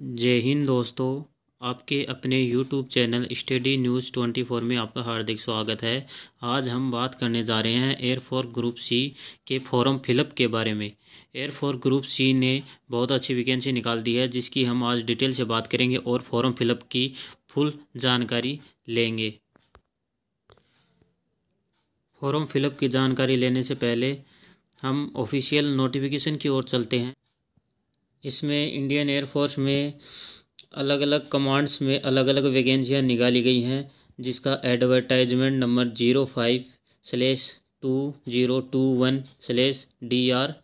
जय हिंद दोस्तों आपके अपने YouTube चैनल स्टडी न्यूज़ 24 में आपका हार्दिक स्वागत है आज हम बात करने जा रहे हैं एयर फोर ग्रुप सी के फॉर्म फिलअप के बारे में एयर फोर ग्रुप सी ने बहुत अच्छी वैकेंसी निकाल दी है जिसकी हम आज डिटेल से बात करेंगे और फॉर्म फिलअप की फुल जानकारी लेंगे फॉर्म फिलअप की जानकारी लेने से पहले हम ऑफिशियल नोटिफिकेशन की ओर चलते हैं इसमें इंडियन एयरफोर्स में अलग अलग कमांड्स में अलग अलग वैकेंसियाँ निकाली गई हैं जिसका advertisement number zero five slash two zero two one slash D R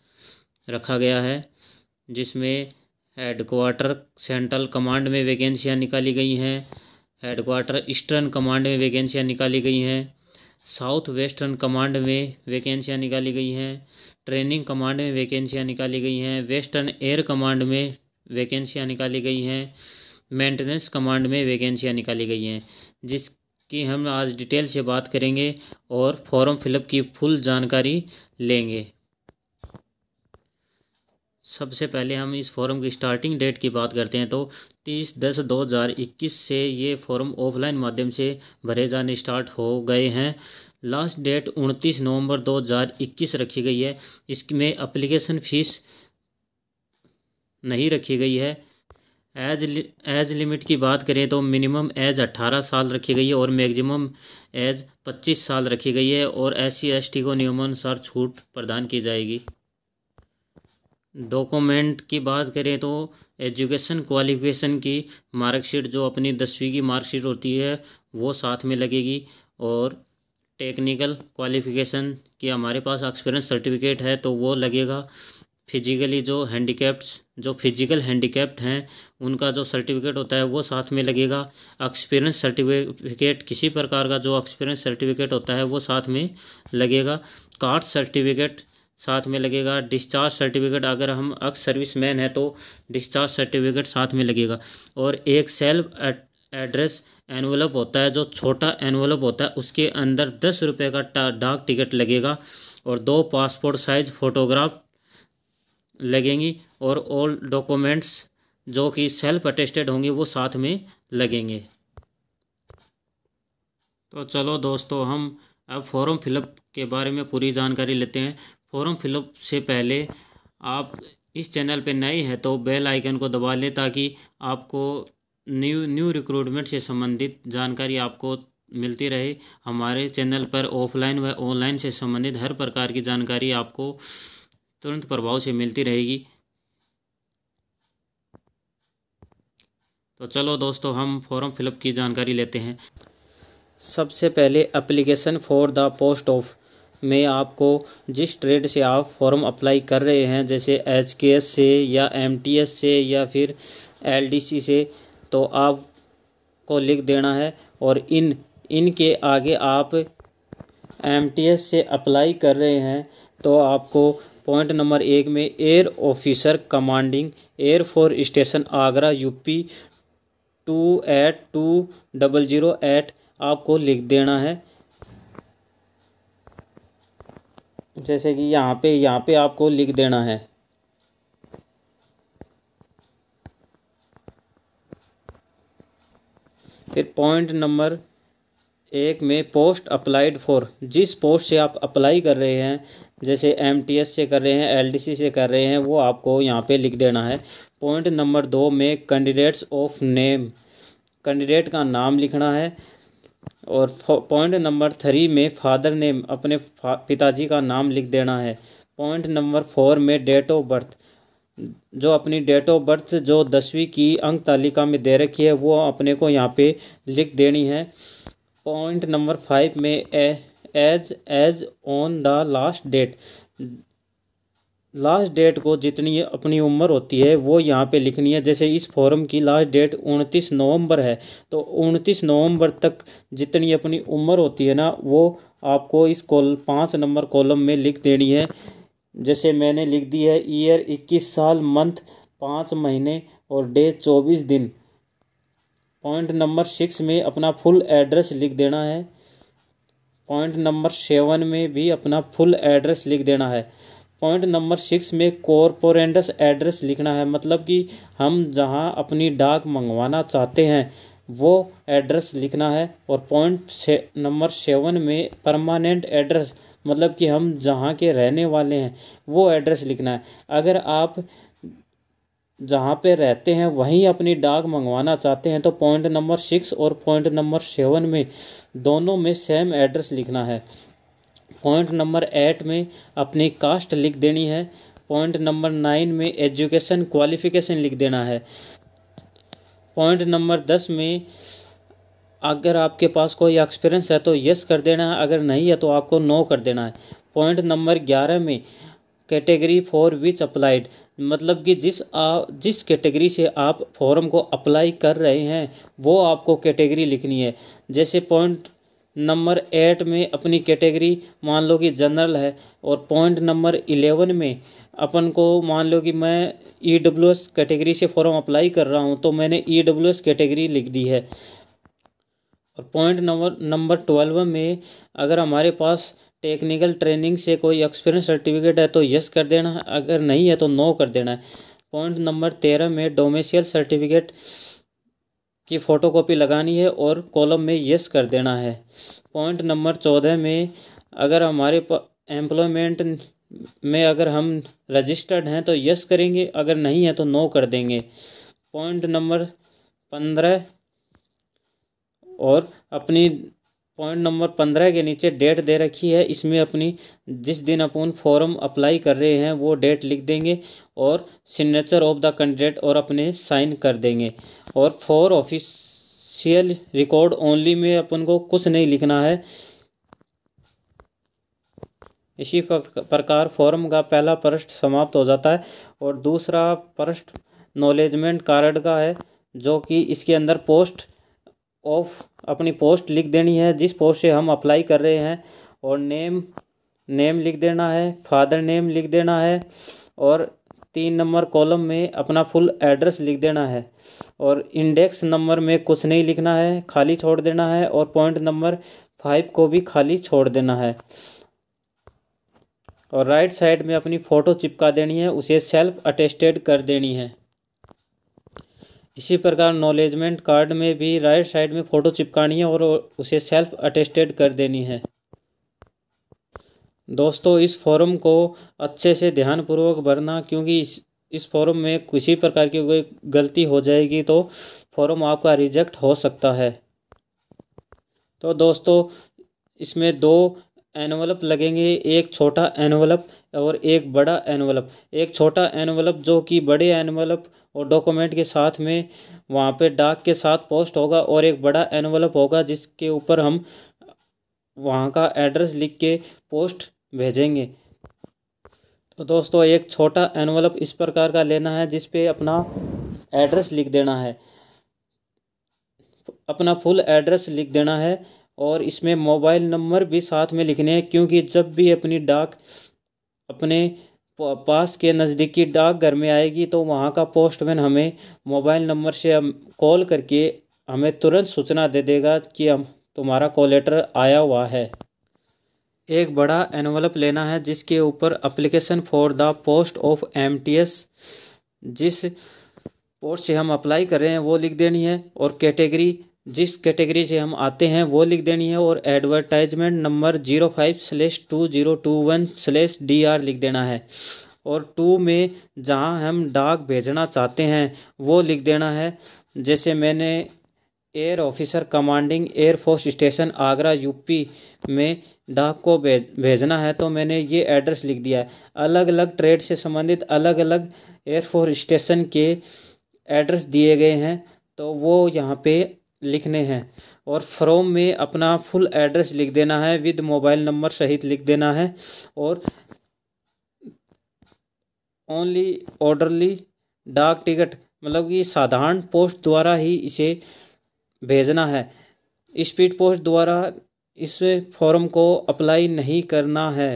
रखा गया है जिसमें हेडकोार्टर सेंट्रल कमांड में वैकेंसियाँ निकाली गई हैं हेडकोार्टर ईस्टर्न कमांड में वैकेंसियाँ निकाली गई हैं साउथ वेस्टर्न कमांड में वैकेंसियां निकाली गई हैं ट्रेनिंग कमांड में वैकेंसियां निकाली गई हैं वेस्टर्न एयर कमांड में वैकेंसियां निकाली गई हैं मेंटेनेंस कमांड में वैकेंसियां निकाली गई हैं जिसकी हम आज डिटेल से बात करेंगे और फॉर्म फिलअप की फुल जानकारी लेंगे सबसे पहले हम इस फोरम की स्टार्टिंग डेट की बात करते हैं तो 30 दस 2021 से ये फोरम ऑफलाइन माध्यम से भरे जाने स्टार्ट हो गए हैं लास्ट डेट 29 नवंबर 2021 रखी गई है इसमें अप्लीकेशन फ़ीस नहीं रखी गई है एज एज लिमिट की बात करें तो मिनिमम एज 18 साल रखी गई है और मैक्सिमम एज 25 साल रखी गई है और एस सी को नियमानुसार छूट प्रदान की जाएगी डॉक्यूमेंट की बात करें तो एजुकेशन क्वालिफिकेशन की मार्कशीट जो अपनी दसवीं की मार्कशीट होती है वो साथ में लगेगी और टेक्निकल क्वालिफिकेशन की हमारे पास एक्सपीरियंस सर्टिफिकेट है तो वो लगेगा फिजिकली जो हैंडीकैप्स जो फिजिकल हैंडीकैप्ड हैं उनका जो सर्टिफिकेट होता है वो साथ में लगेगा एक्सपीरियंस सर्टिफिकेट किसी प्रकार का जो एक्सपीरियंस सर्टिफिकेट होता है वो साथ में लगेगा कार्ड सर्टिफिकेट साथ में लगेगा डिस्चार्ज सर्टिफिकेट अगर हम अक्स सर्विस मैन है तो डिस्चार्ज सर्टिफिकेट साथ में लगेगा और एक सेल्फ एड्रेस एनवलप होता है जो छोटा एनवलप होता है उसके अंदर दस रुपये का डाक टिकट लगेगा और दो पासपोर्ट साइज फ़ोटोग्राफ लगेंगी और ऑल डॉक्यूमेंट्स जो कि सेल्फ अटेस्टेड होंगे वो साथ में लगेंगे तो चलो दोस्तों हम अब फॉर्म फिलअप के बारे में पूरी जानकारी लेते हैं फॉर्म फिलअप से पहले आप इस चैनल पे नए हैं तो बेल आइकन को दबा लें ताकि आपको न्यू न्यू रिक्रूटमेंट से संबंधित जानकारी आपको मिलती रहे हमारे चैनल पर ऑफलाइन व ऑनलाइन से संबंधित हर प्रकार की जानकारी आपको तुरंत प्रभाव से मिलती रहेगी तो चलो दोस्तों हम फॉर्म फिलअप की जानकारी लेते हैं सबसे पहले application for the post of में आपको जिस ट्रेड से आप फॉर्म अप्लाई कर रहे हैं जैसे एच के एस से या एम टी एस से या फिर एल डी सी से तो आप को लिख देना है और इन इनके आगे आप एम टी एस से अप्लाई कर रहे हैं तो आपको पॉइंट नंबर एक में air officer commanding air force station Agra UP two eight two double zero eight आपको लिख देना है जैसे कि यहाँ पे यहाँ पे आपको लिख देना है फिर पॉइंट नंबर एक में पोस्ट अप्लाइड फॉर जिस पोस्ट से आप अप्लाई कर रहे हैं जैसे एम से कर रहे हैं एल से कर रहे हैं वो आपको यहाँ पे लिख देना है पॉइंट नंबर दो में कैंडिडेट्स ऑफ नेम कैंडिडेट का नाम लिखना है और पॉइंट नंबर थ्री में फादर ने अपने पिताजी का नाम लिख देना है पॉइंट नंबर फोर में डेट ऑफ बर्थ जो अपनी डेट ऑफ बर्थ जो दसवीं की अंक तालिका में दे रखी है वो अपने को यहाँ पे लिख देनी है पॉइंट नंबर फाइव में age age on the last date last date को जितनी अपनी उम्र होती है वो यहाँ पे लिखनी है जैसे इस फॉर्म की लास्ट डेट उनतीस नवंबर है तो उनतीस नवंबर तक जितनी अपनी उम्र होती है ना वो आपको इस कॉल पाँच नंबर कॉलम में लिख देनी है जैसे मैंने लिख दी है ईयर इक्कीस साल मंथ पाँच महीने और डे चौबीस दिन पॉइंट नंबर सिक्स में अपना फुल एड्रेस लिख देना है पॉइंट नंबर सेवन में भी अपना फुल एड्रेस लिख देना है पॉइंट नंबर सिक्स में कॉरपोरेंडस एड्रेस लिखना है मतलब कि हम जहां अपनी डाक मंगवाना चाहते हैं वो एड्रेस लिखना है और पॉइंट से नंबर सेवन में परमानेंट एड्रेस मतलब कि हम जहाँ के रहने वाले हैं वो एड्रेस लिखना है अगर आप जहाँ पे रहते हैं वहीं अपनी डाक मंगवाना चाहते हैं तो पॉइंट नंबर सिक्स और पॉइंट नंबर सेवन में दोनों में सेम एड्रेस लिखना है पॉइंट नंबर एट में अपनी कास्ट लिख देनी है पॉइंट नंबर नाइन में एजुकेशन क्वालिफिकेशन लिख देना है पॉइंट नंबर दस में अगर आपके पास कोई एक्सपीरियंस है तो यस कर देना है अगर नहीं है तो आपको नो कर देना है पॉइंट नंबर ग्यारह में कैटेगरी फॉर विच अप्लाइड मतलब कि जिस आ, जिस कैटेगरी से आप फॉर्म को अप्लाई कर रहे हैं वो आपको कैटेगरी लिखनी है जैसे पॉइंट नंबर एट में अपनी कैटेगरी मान लो कि जनरल है और पॉइंट नंबर इलेवन में अपन को मान लो कि मैं ई डब्ल्यू एस कैटेगरी से फॉर्म अप्लाई कर रहा हूँ तो मैंने ई डब्ल्यू एस कैटेगरी लिख दी है और पॉइंट नंबर नंबर ट्वेल्व में अगर हमारे पास टेक्निकल ट्रेनिंग से कोई एक्सपीरियंस सर्टिफिकेट है तो यस कर देना है अगर नहीं है तो नो कर देना है पॉइंट नंबर तेरह में डोमेशियल सर्टिफिकेट की फ़ोटोकॉपी लगानी है और कॉलम में यस कर देना है पॉइंट नंबर चौदह में अगर हमारे एम्प्लॉयमेंट में अगर हम रजिस्टर्ड हैं तो यस करेंगे अगर नहीं है तो नो कर देंगे पॉइंट नंबर पंद्रह और अपनी पॉइंट नंबर पंद्रह के नीचे डेट दे रखी है इसमें अपनी जिस दिन अपन फॉर्म अप्लाई कर रहे हैं वो डेट लिख देंगे और सिग्नेचर ऑफ द कैंडिडेट और अपने साइन कर देंगे और फॉर ऑफिशियल रिकॉर्ड ओनली में अपन को कुछ नहीं लिखना है इसी प्रकार फॉर्म का पहला पृष्ठ समाप्त हो जाता है और दूसरा पृष्ठ नॉलेजमेंट कार्ड का है जो कि इसके अंदर पोस्ट ऑफ अपनी पोस्ट लिख देनी है जिस पोस्ट से हम अप्लाई कर रहे हैं और नेम नेम लिख देना है फादर नेम लिख देना है और तीन नंबर कॉलम में अपना फुल एड्रेस लिख देना है और इंडेक्स नंबर में कुछ नहीं लिखना है खाली छोड़ देना है और पॉइंट नंबर फाइव को भी खाली छोड़ देना है और राइट साइड में अपनी फ़ोटो चिपका देनी है उसे सेल्फ अटेस्टेड कर देनी है इसी प्रकार नॉलेजमेंट कार्ड में भी राइट साइड में फ़ोटो चिपकानी है और उसे सेल्फ अटेस्टेड कर देनी है दोस्तों इस फॉर्म को अच्छे से ध्यानपूर्वक भरना क्योंकि इस इस फॉर्म में किसी प्रकार की कोई गलती हो जाएगी तो फॉर्म आपका रिजेक्ट हो सकता है तो दोस्तों इसमें दो एनवलप लगेंगे एक छोटा एनवलप और एक बड़ा एनवलप एक छोटा एनवलप जो कि बड़े एनवलप और डॉक्यूमेंट के साथ में वहाँ पे डाक के साथ पोस्ट होगा और एक बड़ा एनवलप होगा जिसके ऊपर हम वहाँ का एड्रेस लिख के पोस्ट भेजेंगे तो दोस्तों एक छोटा एनवलप इस प्रकार का लेना है जिस पे अपना एड्रेस लिख देना है अपना फुल एड्रेस लिख देना है और इसमें मोबाइल नंबर भी साथ में लिखने हैं क्योंकि जब भी अपनी डाक अपने पास के नज़दीकी डाकघर में आएगी तो वहाँ का पोस्टमैन हमें मोबाइल नंबर से कॉल करके हमें तुरंत सूचना दे देगा कि हम तुम्हारा कॉल लेटर आया हुआ है एक बड़ा एनवलप लेना है जिसके ऊपर application for the post of M जिस पोस्ट से हम अप्लाई कर रहे हैं वो लिख देनी है और कैटेगरी जिस कैटेगरी से हम आते हैं वो लिख देनी है और advertisement number zero five slash two zero two one slash D R लिख देना है और टू में जहां हम डाक भेजना चाहते हैं वो लिख देना है जैसे मैंने air officer commanding air force station Agra UP में डाक को भेज भेजना है तो मैंने ये एड्रेस लिख दिया है अलग अलग ट्रेड से संबंधित अलग अलग एयरफोर्स स्टेशन के एड्रेस दिए गए हैं तो वो यहाँ पे लिखने हैं और फ़्रॉम में अपना फुल एड्रेस लिख देना है विद मोबाइल नंबर सहित लिख देना है और ओनली ऑर्डरली डाक टिकट मतलब कि साधारण पोस्ट द्वारा ही इसे भेजना है स्पीड पोस्ट द्वारा इस फॉर्म को अप्लाई नहीं करना है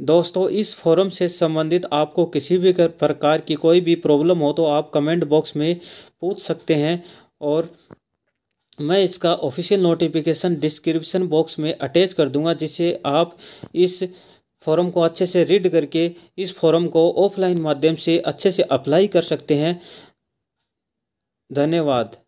दोस्तों इस फोरम से संबंधित आपको किसी भी प्रकार की कोई भी प्रॉब्लम हो तो आप कमेंट बॉक्स में पूछ सकते हैं और मैं इसका ऑफिशियल नोटिफिकेशन डिस्क्रिप्शन बॉक्स में अटैच कर दूंगा जिससे आप इस फॉरम को अच्छे से रीड करके इस फॉरम को ऑफलाइन माध्यम से अच्छे से अप्लाई कर सकते हैं धन्यवाद